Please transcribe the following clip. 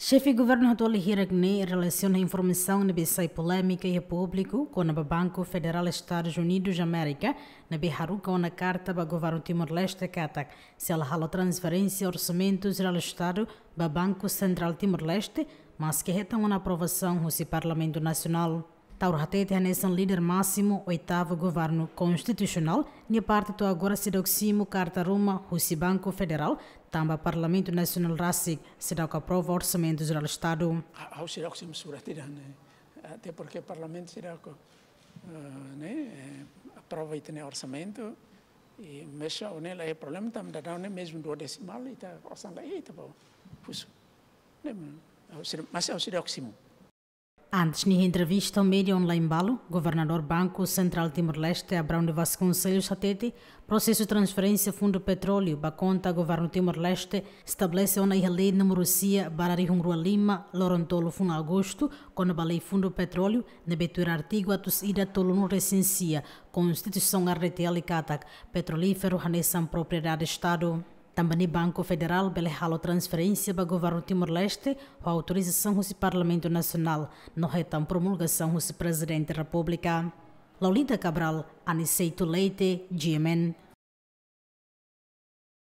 Chefe de governo Adolfo Hiragné relaciona a informação na BC polêmica e público com o Banco Federal Estados Unidos da América na Biharuca na carta para o governo Timor-Leste Katak se ela rala transferência orçamentos ao Estado para Banco Central Timor-Leste, mas que retam uma aprovação no Parlamento Nacional. Tauratete Hanessan líder máximo, oitavo governo constitucional, parte do agora se doximo carta Roma, Russi Banco Federal, o Parlamento Nacional Rasig, se dá aprova orçamento geral do Estado. Ao se doximo suratiran, né? até porque o Parlamento se eh, dá né, eh, aprova e tem orçamento, e mexe o nela é problema, também tá da não né, mesmo do decimal, e está orçando aí, tá bom. Né, mas ao é se é doximo. Antes, na entrevista ao mídia online Balo, governador Banco Central Timor-Leste Abraão de Vasconcelos Satete, processo de transferência fundo petróleo para conta governo Timor-Leste estabelece na lei número 5 para Rihungrua Lima, Lorontolo fundo Agosto, quando lei fundo petróleo, na betura artigo atos ida tolo no recensia, Constituição RTL e Catac, Petrolífero Ranesan Propriedade Estado. Também o Banco Federal belejalo transferência para o governo Timor-Leste com autorização do Parlamento Nacional, no retão promulgação do Presidente da República. Laulita Cabral, Aniceito Leite, GMN.